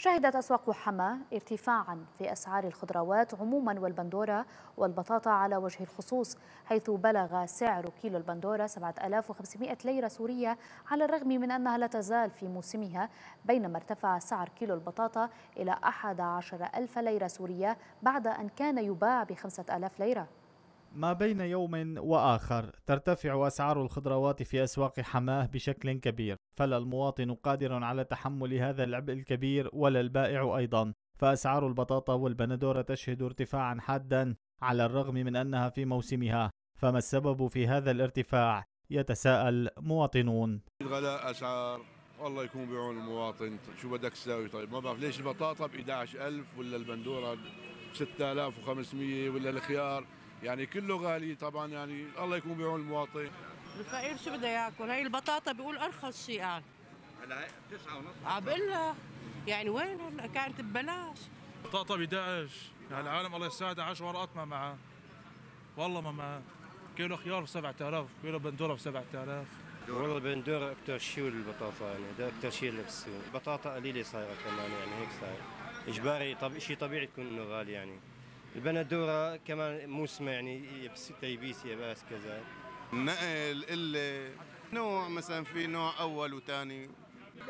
شهدت أسواق حما ارتفاعا في أسعار الخضروات عموما والبندورة والبطاطا على وجه الخصوص حيث بلغ سعر كيلو البندورة 7500 ليرة سورية على الرغم من أنها لا تزال في موسمها بينما ارتفع سعر كيلو البطاطا إلى 11000 ليرة سورية بعد أن كان يباع ب 5000 ليرة ما بين يوم واخر ترتفع اسعار الخضروات في اسواق حماه بشكل كبير فلا المواطن قادر على تحمل هذا العبء الكبير ولا البائع ايضا فاسعار البطاطا والبندوره تشهد ارتفاعا حادا على الرغم من انها في موسمها فما السبب في هذا الارتفاع يتساءل مواطنون غلاء اسعار والله يكون بعون المواطن شو بدك تساوي طيب ما بعرف ليش البطاطا ب 11000 ولا البندوره ب 6500 ولا الخيار يعني كله غالي طبعا يعني الله يكون بعون المواطن الفقير شو بده ياكل هي البطاطا بيقول ارخص شيء قال هلا بتسعة ونص عم بقول لك يعني وين هلا كانت ببلاش بطاطا ب 11 يعني العالم الله يساعده 10 ورقات ما معاه والله ما معاه كيلو خيار ب 7000 كيلو بندوره ب 7000 والله البندوره اكثر شيء والبطاطا يعني ده اكثر شيء اللي بالسوق البطاطا قليله صايره كمان يعني هيك صاير اجباري طب شيء طبيعي تكون انه غالي يعني البندوره كمان موسمه يعني يبس تيبيس يباس كذا نقل قله نوع مثلا في نوع اول وثاني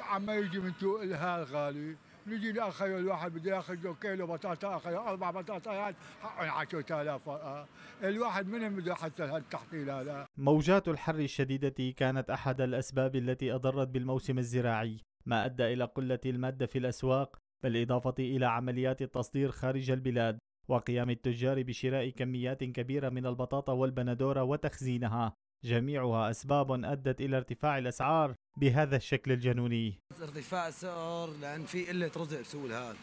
عم يجي من سوق الهال غالي نجي ناخذ الواحد بده ياخذ كيلو بطاطا اخذ اربع بطاطايات حقهم 10000 ورقه، الواحد منهم بده حتى هالتحصيل هذا موجات الحر الشديده كانت احد الاسباب التي اضرت بالموسم الزراعي، ما ادى الى قله الماده في الاسواق بالاضافه الى عمليات التصدير خارج البلاد. وقيام التجار بشراء كميات كبيرة من البطاطا والبندورة وتخزينها جميعها أسباب أدت إلى ارتفاع الأسعار بهذا الشكل الجنوني ارتفاع السعر لأن في قلة رزق بسوق الهال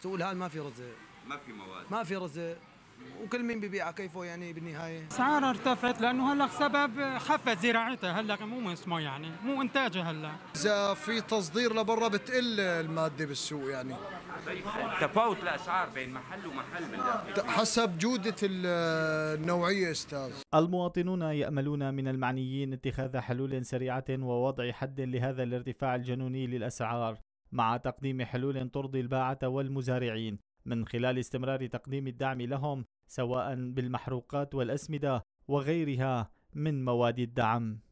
سوق الهال ما في رزق ما في مواد ما في رزق وكل مين بيبيعها كيفه يعني بالنهايه اسعارها ارتفعت لانه هلا سبب خفت زراعتها هلا مو اسمه يعني مو انتاجها هلا اذا في تصدير لبرا بتقل الماده بالسوق يعني تفاوت الاسعار بين محل ومحل بالداخل حسب جوده النوعيه استاذ المواطنون ياملون من المعنيين اتخاذ حلول سريعه ووضع حد لهذا الارتفاع الجنوني للاسعار مع تقديم حلول ترضي الباعه والمزارعين من خلال استمرار تقديم الدعم لهم سواء بالمحروقات والاسمده وغيرها من مواد الدعم